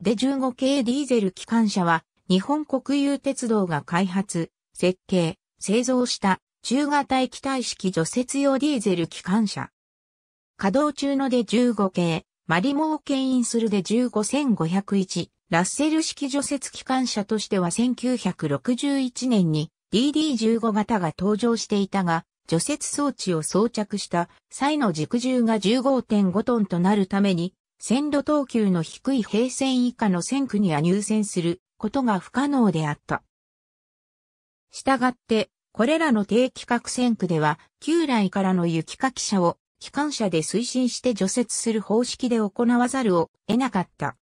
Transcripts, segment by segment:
で15系ディーゼル機関車は、日本国有鉄道が開発、設計、製造した中型液体式除雪用ディーゼル機関車。稼働中ので15系、マリモを牽引するで15501、ラッセル式除雪機関車としては1961年に DD15 型が登場していたが、除雪装置を装着した際の軸重が15.5トンとなるために線路等級の低い平線以下の線区には入線することが不可能であった。従って、これらの低規格線区では、旧来からの雪かき車を機関車で推進して除雪する方式で行わざるを得なかった。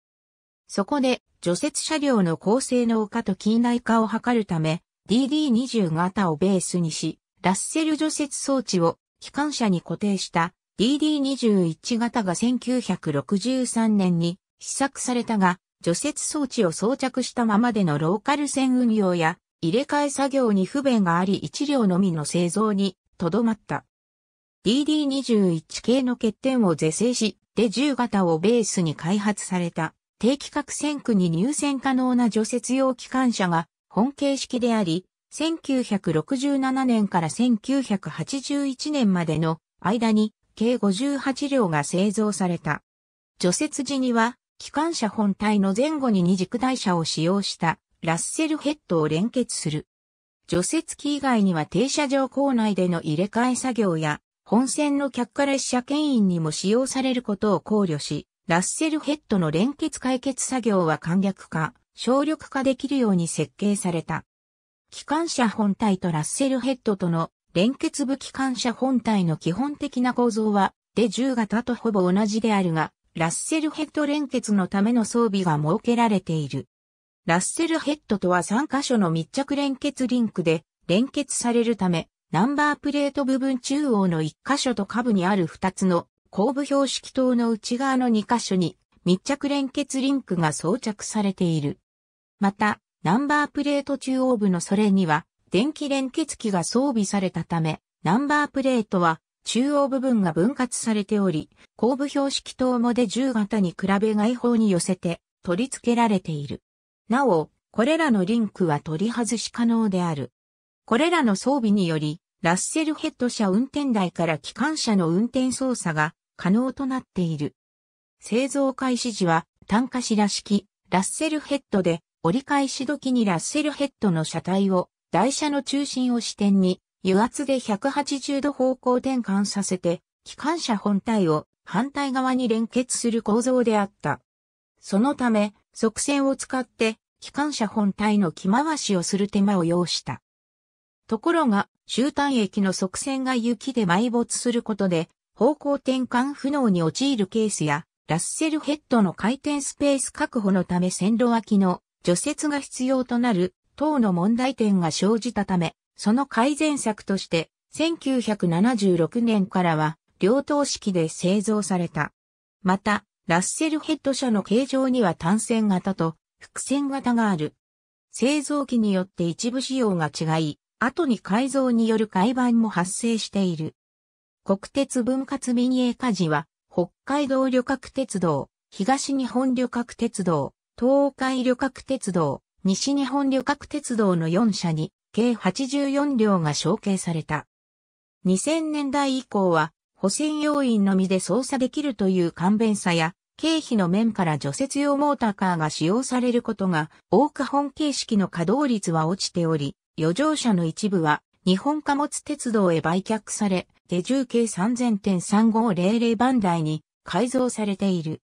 そこで、除雪車両の高性能化と近代化を図るため、DD20 型をベースにし、ラッセル除雪装置を機関車に固定した DD21 型が1963年に試作されたが、除雪装置を装着したままでのローカル線運用や入れ替え作業に不便があり1両のみの製造にとどまった。DD21 系の欠点を是正し、ジ10型をベースに開発された定規格線区に入線可能な除雪用機関車が本形式であり、1967年から1981年までの間に計58両が製造された。除雪時には、機関車本体の前後に二軸台車を使用したラッセルヘッドを連結する。除雪機以外には停車場構内での入れ替え作業や、本線の客下列車牽引にも使用されることを考慮し、ラッセルヘッドの連結解決作業は簡略化、省力化できるように設計された。機関車本体とラッセルヘッドとの連結武器感謝本体の基本的な構造は、でュー型とほぼ同じであるが、ラッセルヘッド連結のための装備が設けられている。ラッセルヘッドとは3箇所の密着連結リンクで連結されるため、ナンバープレート部分中央の1箇所と下部にある2つの後部標識等の内側の2箇所に密着連結リンクが装着されている。また、ナンバープレート中央部のそれには、電気連結機が装備されたため、ナンバープレートは中央部分が分割されており、後部標識等もで10型に比べ外方に寄せて取り付けられている。なお、これらのリンクは取り外し可能である。これらの装備により、ラッセルヘッド車運転台から機関車の運転操作が可能となっている。製造開始時は単価しら式、ラッセルヘッドで折り返し時にラッセルヘッドの車体を台車の中心を支点に、油圧で180度方向転換させて、機関車本体を反対側に連結する構造であった。そのため、側線を使って、機関車本体の着回しをする手間を要した。ところが、終端駅の側線が雪で埋没することで、方向転換不能に陥るケースや、ラッセルヘッドの回転スペース確保のため線路脇の除雪が必要となる等の問題点が生じたため、その改善策として、1976年からは、両等式で製造された。また、ラッセルヘッド車の形状には単線型と複線型がある。製造機によって一部仕様が違い、後に改造による改版も発生している。国鉄分割民営化時は、北海道旅客鉄道、東日本旅客鉄道、東海旅客鉄道、西日本旅客鉄道の4社に計84両が承継された。2000年代以降は補選要員のみで操作できるという勘弁さや経費の面から除雪用モーターカーが使用されることが多く本形式の稼働率は落ちており、余剰車の一部は日本貨物鉄道へ売却され、手重計3000.3500番台に改造されている。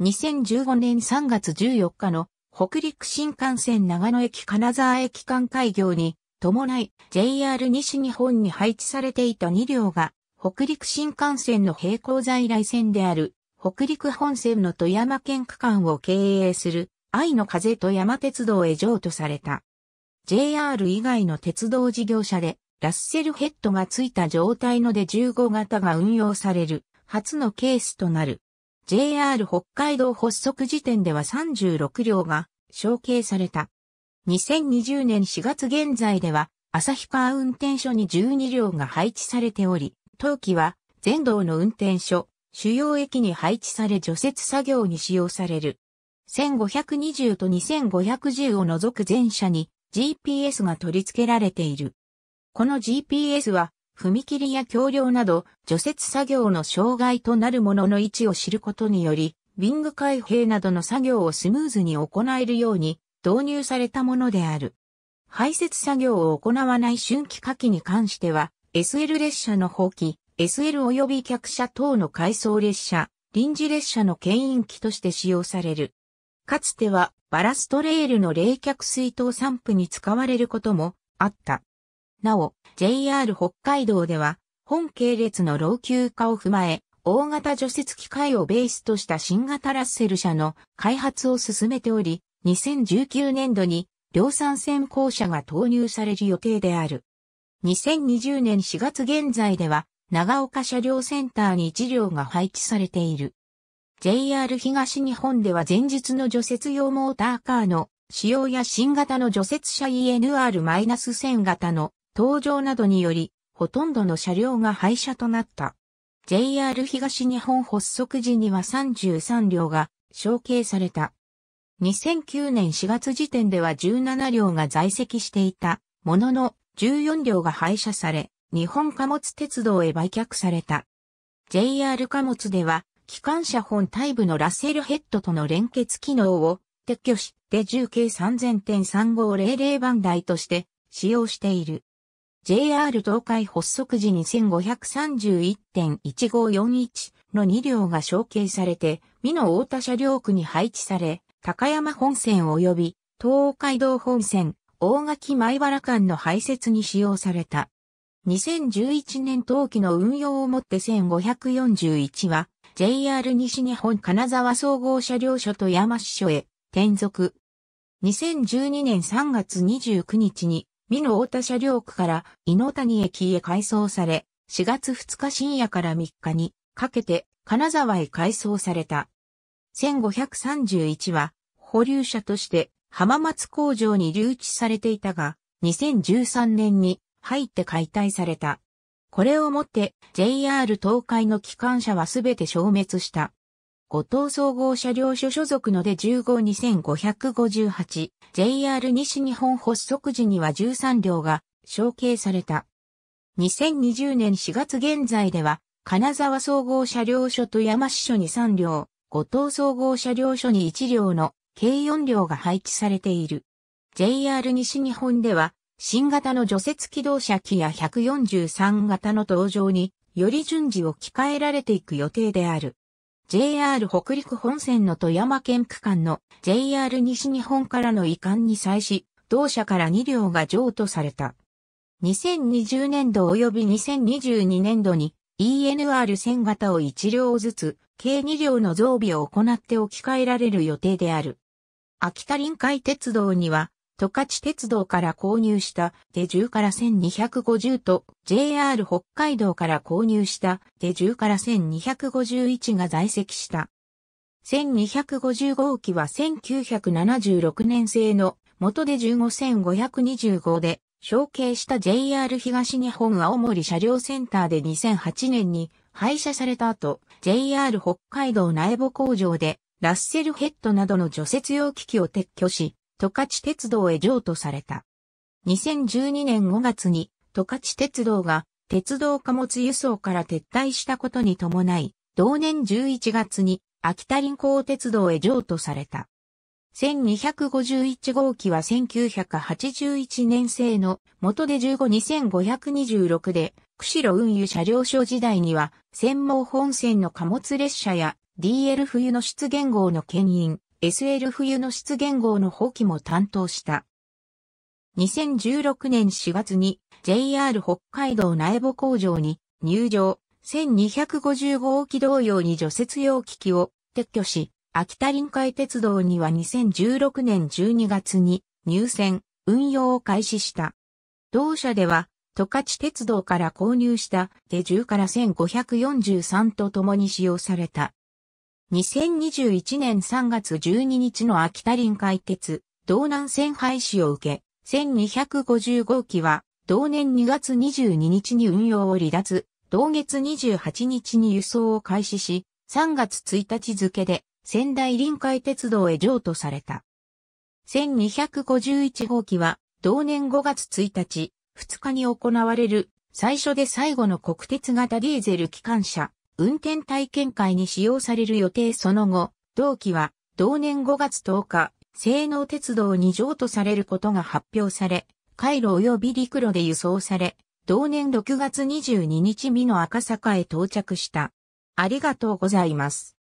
2015年3月14日の北陸新幹線長野駅金沢駅間開業に伴い JR 西日本に配置されていた2両が北陸新幹線の並行在来線である北陸本線の富山県区間を経営する愛の風富山鉄道へ譲渡された。JR 以外の鉄道事業者でラッセルヘッドがついた状態ので15型が運用される初のケースとなる。JR 北海道発足時点では36両が承継された。2020年4月現在では、旭川運転所に12両が配置されており、当期は全道の運転所、主要駅に配置され除雪作業に使用される。1520と2510を除く全車に GPS が取り付けられている。この GPS は踏切や橋梁など除雪作業の障害となるものの位置を知ることにより、ウィング開閉などの作業をスムーズに行えるように導入されたものである。排泄作業を行わない春季夏季に関しては、SL 列車の放棄、SL 及び客車等の回送列車、臨時列車の牽引機として使用される。かつてはバラストレールの冷却水筒散布に使われることもあった。なお、JR 北海道では、本系列の老朽化を踏まえ、大型除雪機械をベースとした新型ラッセル車の開発を進めており、2019年度に量産先行車が投入される予定である。2020年4月現在では、長岡車両センターに1両が配置されている。JR 東日本では前日の除雪用モーターカーの使用や新型の除雪車 ENR-1000 型の登場などにより、ほとんどの車両が廃車となった。JR 東日本発足時には33両が承継された。2009年4月時点では17両が在籍していたものの14両が廃車され、日本貨物鉄道へ売却された。JR 貨物では、機関車本体部のラッセルヘッドとの連結機能を撤去して重計3000.3500番台として使用している。JR 東海発足時に1531.1541の2両が承継されて、美濃大田車両区に配置され、高山本線及び東海道本線、大垣前原間の排泄に使用された。2011年冬季の運用をもって1541は JR 西日本金沢総合車両所と山市所へ転属。2012年3月29日に美濃太田車両区から井の谷駅へ改装され、4月2日深夜から3日にかけて金沢へ改装された。1531は保留車として浜松工場に留置されていたが、2013年に入って解体された。これをもって JR 東海の機関車はすべて消滅した。五島総合車両所所属ので152558、JR 西日本発足時には13両が承継された。2020年4月現在では、金沢総合車両所と山市所に3両、五島総合車両所に1両の計4両が配置されている。JR 西日本では、新型の除雪機動車機や143型の登場により順次置き換えられていく予定である。JR 北陸本線の富山県区間の JR 西日本からの移管に際し、同社から2両が譲渡された。2020年度及び2022年度に ENR1000 型を1両ずつ、計2両の増備を行って置き換えられる予定である。秋田臨海鉄道には十勝鉄道から購入したジ10から1250と JR 北海道から購入したジ10から1251が在籍した。1250号機は1976年製の元で15525で承継した JR 東日本青森車両センターで2008年に廃車された後、JR 北海道内部工場でラッセルヘッドなどの除雪用機器を撤去し、十勝鉄道へ譲渡された。2012年5月に十勝鉄道が鉄道貨物輸送から撤退したことに伴い、同年11月に秋田林港鉄道へ譲渡された。1251号機は1981年製の元で152526で、釧路運輸車両所時代には、専門本線の貨物列車や DL 冬の出現号の牽引、SL 冬の出現号の放棄も担当した。2016年4月に JR 北海道苗穂工場に入場1250号機同様に除雪用機器を撤去し、秋田臨海鉄道には2016年12月に入線、運用を開始した。同社では、十勝鉄道から購入した手10から1543と共に使用された2021年3月12日の秋田臨海鉄、道南線廃止を受け、1250号機は、同年2月22日に運用を離脱、同月28日に輸送を開始し、3月1日付で仙台臨海鉄道へ譲渡された。1251号機は同年5月1日、2日に行われる最初で最後の国鉄型ディーゼル機関車運転体験会に使用される予定その後、同期は同年5月10日、西能鉄道に譲渡されることが発表され、回路及び陸路で輸送され、同年6月22日美の赤坂へ到着した。ありがとうございます。